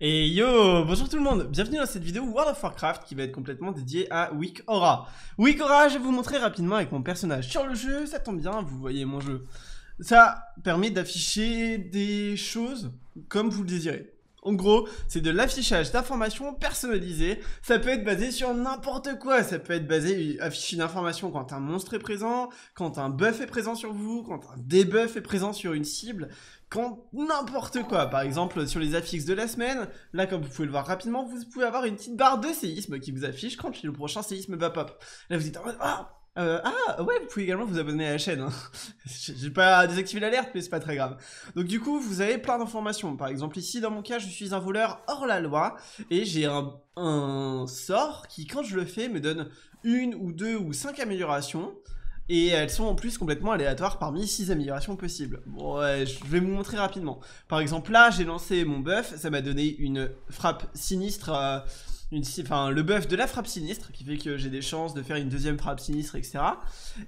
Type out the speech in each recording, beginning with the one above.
Et yo, bonjour tout le monde, bienvenue dans cette vidéo World of Warcraft qui va être complètement dédiée à Week Aura. Aura, je vais vous montrer rapidement avec mon personnage sur le jeu, ça tombe bien, vous voyez mon jeu. Ça permet d'afficher des choses comme vous le désirez. En gros, c'est de l'affichage d'informations personnalisées. Ça peut être basé sur n'importe quoi. Ça peut être basé, afficher une information quand un monstre est présent, quand un buff est présent sur vous, quand un debuff est présent sur une cible n'importe quoi. Par exemple, sur les affixes de la semaine, là, comme vous pouvez le voir rapidement, vous pouvez avoir une petite barre de séisme qui vous affiche quand le prochain séisme va pop. Là, vous dites, ah, euh, ah, ouais, vous pouvez également vous abonner à la chaîne. Hein. J'ai pas désactivé l'alerte, mais c'est pas très grave. Donc du coup, vous avez plein d'informations. Par exemple, ici, dans mon cas, je suis un voleur hors la loi et j'ai un sort qui, quand je le fais, me donne une ou deux ou cinq améliorations et elles sont en plus complètement aléatoires parmi 6 améliorations possibles. Bon, je vais vous montrer rapidement. Par exemple, là, j'ai lancé mon buff, ça m'a donné une frappe sinistre. Euh, le buff de la frappe sinistre qui fait que j'ai des chances de faire une deuxième frappe sinistre, etc.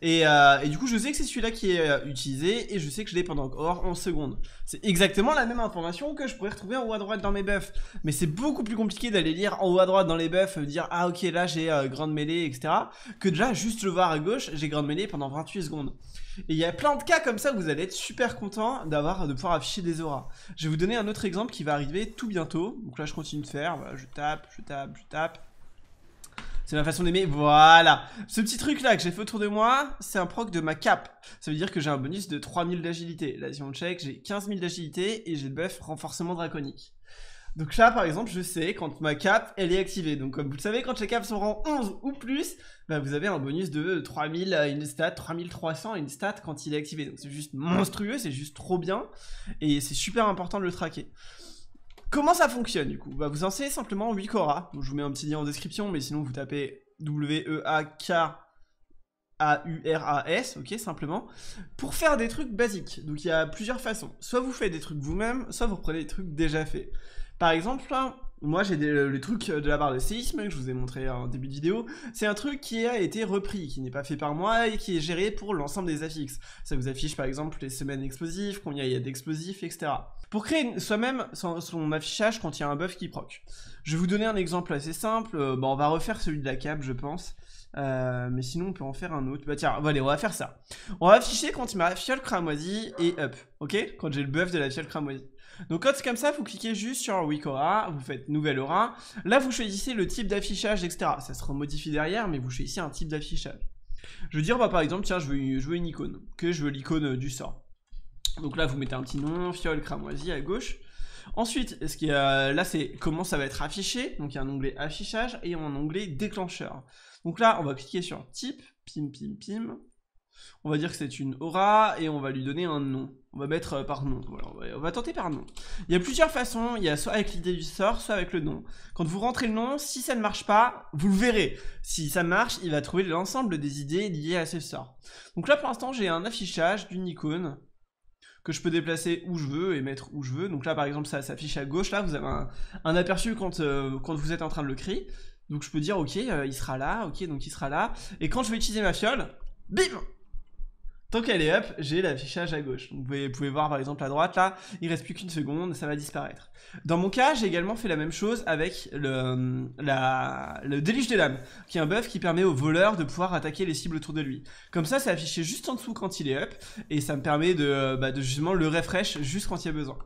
Euh, et, du coup, je sais que c'est celui-là qui est euh, utilisé et je sais que je l'ai pendant encore en secondes C'est exactement la même information que je pourrais retrouver en haut à droite dans mes buffs. Mais c'est beaucoup plus compliqué d'aller lire en haut à droite dans les buffs, euh, dire ah ok là j'ai grande mêlée, etc. que déjà juste le voir à gauche, j'ai grande mêlée pendant 28 secondes. Et il y a plein de cas comme ça où vous allez être super content d'avoir de pouvoir afficher des auras. Je vais vous donner un autre exemple qui va arriver tout bientôt. Donc là, je continue de faire. je tape, je tape, tu tapes. C'est ma façon d'aimer. Voilà. Ce petit truc là que j'ai fait autour de moi, c'est un proc de ma cape. Ça veut dire que j'ai un bonus de 3000 d'agilité. Là, si on check, j'ai 15000 d'agilité et j'ai le buff renforcement draconique. Donc là, par exemple, je sais quand ma cape, elle est activée. Donc comme vous le savez, quand les capes sont rang 11 ou plus, bah, vous avez un bonus de 3000 à une stat, 3300 à une stat quand il est activé. Donc c'est juste monstrueux, c'est juste trop bien. Et c'est super important de le traquer. Comment ça fonctionne du coup bah, Vous savez simplement 8 Donc, je vous mets un petit lien en description, mais sinon vous tapez W-E-A-K. A-U-R-A-S, ok, simplement, pour faire des trucs basiques. Donc il y a plusieurs façons. Soit vous faites des trucs vous-même, soit vous prenez des trucs déjà faits. Par exemple, hein, moi j'ai le truc de la barre de séisme que je vous ai montré en début de vidéo. C'est un truc qui a été repris, qui n'est pas fait par moi et qui est géré pour l'ensemble des affixes. Ça vous affiche par exemple les semaines explosives, combien il y a d'explosifs, etc. Pour créer soi-même son, affichage quand il y a un buff qui proc. Je vais vous donner un exemple assez simple. Euh, bon, bah, on va refaire celui de la cape, je pense. Euh, mais sinon, on peut en faire un autre. Bah tiens, allez, on va faire ça. On va afficher quand il m'a fiole cramoisie et up. Ok Quand j'ai le buff de la fiole cramoisie. Donc quand c'est comme ça, vous cliquez juste sur aura. vous faites nouvelle aura. Là, vous choisissez le type d'affichage, etc. Ça sera modifié derrière, mais vous choisissez un type d'affichage. Je veux dire, bah, par exemple, tiens, je veux, je veux une icône. Que je veux l'icône du sort. Donc là, vous mettez un petit nom, fiole cramoisie à gauche. Ensuite, ce qui est, euh, là, c'est comment ça va être affiché. Donc il y a un onglet affichage et un onglet déclencheur. Donc là, on va cliquer sur type, pim, pim, pim. On va dire que c'est une aura et on va lui donner un nom. On va mettre euh, par nom. Voilà, on va, on va tenter par nom. Il y a plusieurs façons. Il y a soit avec l'idée du sort, soit avec le nom. Quand vous rentrez le nom, si ça ne marche pas, vous le verrez. Si ça marche, il va trouver l'ensemble des idées liées à ce sort. Donc là, pour l'instant, j'ai un affichage d'une icône que je peux déplacer où je veux et mettre où je veux. Donc là, par exemple, ça s'affiche à gauche. Là, vous avez un, aperçu quand, euh, quand vous êtes en train de le créer. Donc je peux dire, ok, euh, il sera là, ok, donc il sera là. Et quand je vais utiliser ma fiole, bim qu'elle est up j'ai l'affichage à gauche. vous, pouvez, voir par exemple à droite là, il reste plus qu'une seconde, ça va disparaître. Dans mon cas, j'ai également fait la même chose avec le, euh, la, le déluge des lames, qui est un buff qui permet au voleur de pouvoir attaquer les cibles autour de lui. Comme ça, c'est affiché juste en dessous quand il est up, et ça me permet de, euh, bah, de justement le refresh juste quand il y a besoin.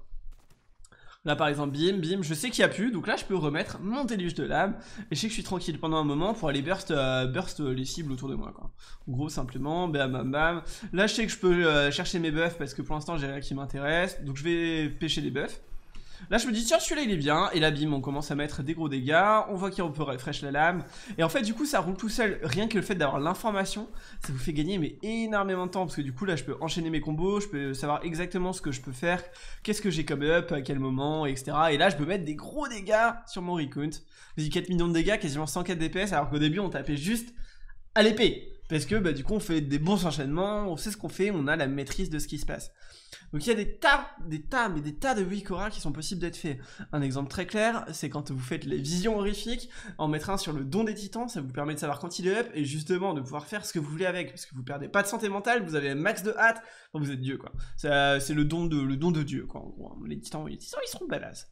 Là par exemple, bim, bim, je sais qu'il n'y a plus, donc là je peux remettre mon déluge de lame, et je sais que je suis tranquille pendant un moment pour aller burst, euh, burst les cibles autour de moi. Quoi. En gros, simplement, bam, bam, bam. Là je sais que je peux euh, chercher mes buffs parce que pour l'instant j'ai rien qui m'intéresse, donc je vais pêcher des buffs. Là, je me dis, tiens, celui-là, il est bien. Et là, bim, on commence à mettre des gros dégâts. On voit qu'il peut refresh la lame. Et en fait, du coup, ça roule tout seul. Rien que le fait d'avoir l'information, ça vous fait gagner mais énormément de temps. Parce que du coup, là, je peux enchaîner mes combos. Je peux savoir exactement ce que je peux faire. Qu'est-ce que j'ai comme up, à quel moment, etc. Et là, je peux mettre des gros dégâts sur mon recount. Vas-y, 4 millions de dégâts, quasiment 104 DPS. Alors qu'au début, on tapait juste à l'épée. Parce que bah, du coup, on fait des bons enchaînements, on sait ce qu'on fait, on a la maîtrise de ce qui se passe. Donc il y a des tas, des tas, mais des tas de Wikora qui sont possibles d'être faits. Un exemple très clair, c'est quand vous faites les visions horrifiques, en mettre un sur le don des titans, ça vous permet de savoir quand il est up et justement de pouvoir faire ce que vous voulez avec, parce que vous perdez pas de santé mentale, vous avez un max de hâte, vous êtes Dieu quoi. C'est le don de le don de Dieu quoi en gros. Les titans, les titans ils seront badass.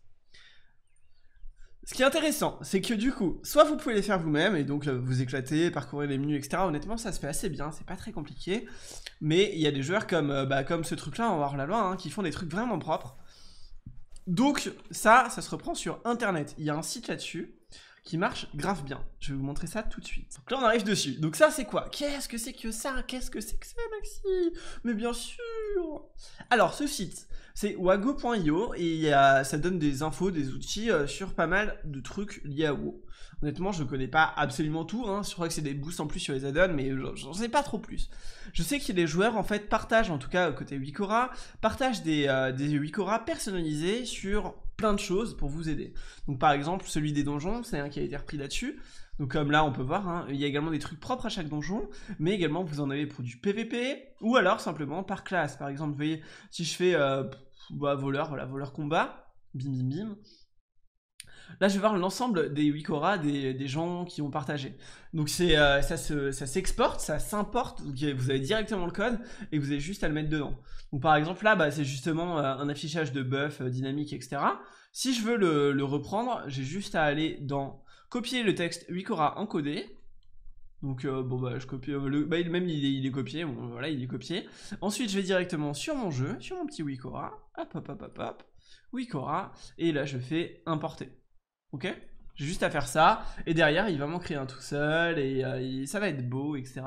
Ce qui est intéressant, c'est que du coup, soit vous pouvez les faire vous-même et donc euh, vous éclater, parcourir les menus, etc. Honnêtement, ça se fait assez bien, c'est pas très compliqué. Mais il y a des joueurs comme, euh, bah, comme ce truc-là en Hors-la-Loi hein, qui font des trucs vraiment propres. Donc ça, ça se reprend sur Internet. Il y a un site là-dessus qui marche grave bien. Je vais vous montrer ça tout de suite. Donc là, on arrive dessus. Donc ça, c'est quoi Qu'est-ce que c'est que ça Qu'est-ce que c'est que ça, Maxi Mais bien sûr Alors, ce site, c'est wago.io et ça donne des infos, des outils euh, sur pas mal de trucs liés à WoW. Honnêtement, je ne connais pas absolument tout. Hein. Je crois que c'est des boosts en plus sur les add-ons, mais j'en sais pas trop plus. Je sais que les joueurs, en fait, partagent, en tout cas côté Wikora, partagent des, euh, des Wikora personnalisés sur plein de choses pour vous aider. Donc par exemple, celui des donjons, c'est un qui a été repris là-dessus. Donc comme là, on peut voir, hein, il y a également des trucs propres à chaque donjon, mais également vous en avez pour du PVP, ou alors simplement par classe. Par exemple, voyez, si je fais euh, bah, voleur, voilà, voleur combat, bim bim bim, Là, je vais voir l'ensemble des Wikora, des, gens qui ont partagé. Donc, euh, ça s'exporte, ça s'importe. vous avez directement le code et vous avez juste à le mettre dedans. Donc, par exemple, là, bah, c'est justement euh, un affichage de buff euh, dynamique, etc. Si je veux le, reprendre, j'ai juste à aller dans copier le texte Wikora encodé. Donc bon bah je copie le bah, même il est, copié voilà il est copié. Ensuite je vais directement sur mon jeu, sur mon petit Wikora, hop hop hop hop hop, Wikora et là je fais importer. Ok j'ai juste à faire ça, et derrière il va m'en créer un tout seul, et, euh, ça va être beau, etc.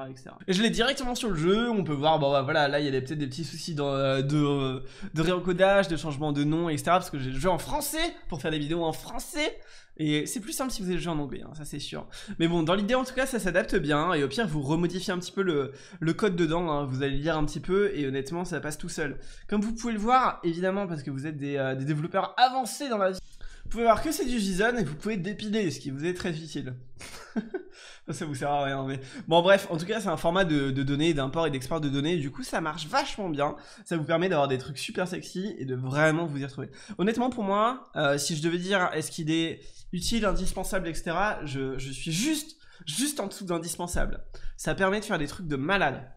Et je l'ai directement sur le jeu, on peut voir, bon bah voilà, là il y a peut-être des petits soucis euh, de, euh, de réencodage, de changement de nom, etc. Parce que j'ai le jeu en français, pour faire des vidéos en français, et c'est plus simple si vous avez le jeu en anglais, hein, ça c'est sûr. Mais bon, dans l'idée en tout cas, ça s'adapte bien, et au pire vous remodifiez un petit peu le, code dedans, hein. vous allez lire un petit peu, et honnêtement ça passe tout seul. Comme vous pouvez le voir, évidemment, parce que vous êtes des développeurs avancés dans la vie, vous pouvez voir que c'est du JSON et vous pouvez dépiler, ce qui vous est très utile ça vous sert à rien, mais... Bon, bref, en tout cas, c'est un format de, données, d'import et d'export de données, du coup, ça marche vachement bien. Ça vous permet d'avoir des trucs super sexy et de vraiment vous y retrouver. Honnêtement, pour moi, euh, si je devais dire est-ce qu'il est utile, indispensable, etc., je, je suis juste, juste en dessous d'indispensable. Ça permet de faire des trucs de malade.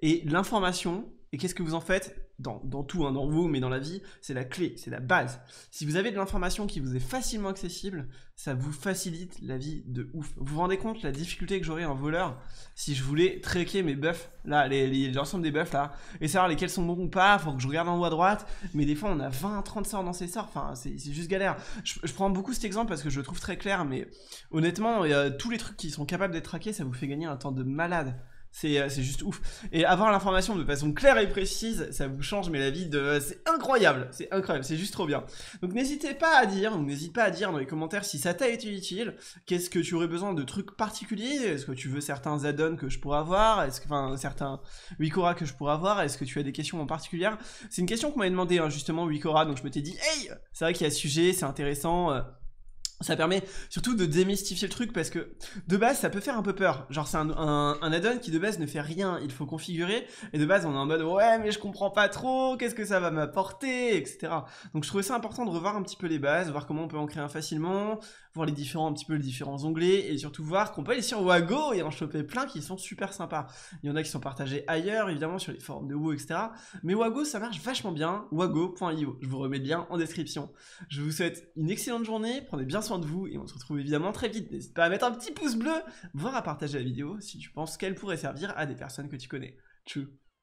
Et l'information, et qu'est-ce que vous en faites dans, tout, hein, dans vous, mais dans la vie, c'est la clé, c'est la base. Si vous avez de l'information qui vous est facilement accessible, ça vous facilite la vie de ouf. Vous vous rendez compte la difficulté que j'aurais en voleur si je voulais traquer mes buffs, là, l'ensemble des buffs, là, et savoir lesquels sont bons ou pas, faut que je regarde en haut à droite, mais des fois on a 20, 30 sorts dans ces sorts, enfin, c'est juste galère. Je, prends beaucoup cet exemple parce que je le trouve très clair, mais honnêtement, tous les trucs qui sont capables d'être traqués, ça vous fait gagner un temps de malade. Euh, c'est juste ouf. Et avoir l'information de façon claire et précise, ça vous change, mais la vie de... Euh, c'est incroyable, c'est incroyable, c'est juste trop bien. Donc n'hésitez pas à dire, n'hésite pas à dire dans les commentaires si ça t'a été utile, qu'est-ce que tu aurais besoin de trucs particuliers, est-ce que tu veux certains add-ons que je pourrais avoir, est-ce que... Enfin, certains Wikora que je pourrais avoir, est-ce que tu as des questions en particulier C'est une question qu'on m'avait demandé, hein, justement, Wikora, donc je me t'ai dit, hey, c'est vrai qu'il y a sujet, c'est intéressant... Euh, ça permet surtout de démystifier le truc parce que de base ça peut faire un peu peur. Genre c'est un, un, add-on qui de base ne fait rien, il faut configurer et de base on est en mode ouais mais je comprends pas trop, qu'est-ce que ça va m'apporter, etc. Donc je trouvais ça important de revoir un petit peu les bases, voir comment on peut en créer un facilement, voir les différents, un petit peu les différents onglets, et surtout voir qu'on peut aller sur Wago et en choper plein qui sont super sympas. Il y en a qui sont partagés ailleurs, évidemment, sur les forums de WoW, etc. Mais Wago, ça marche vachement bien, wago.io. Je vous remets le lien en description. Je vous souhaite une excellente journée, prenez bien soin de vous, et on se retrouve évidemment très vite. N'hésite pas à mettre un petit pouce bleu, voire à partager la vidéo si tu penses qu'elle pourrait servir à des personnes que tu connais. Tchou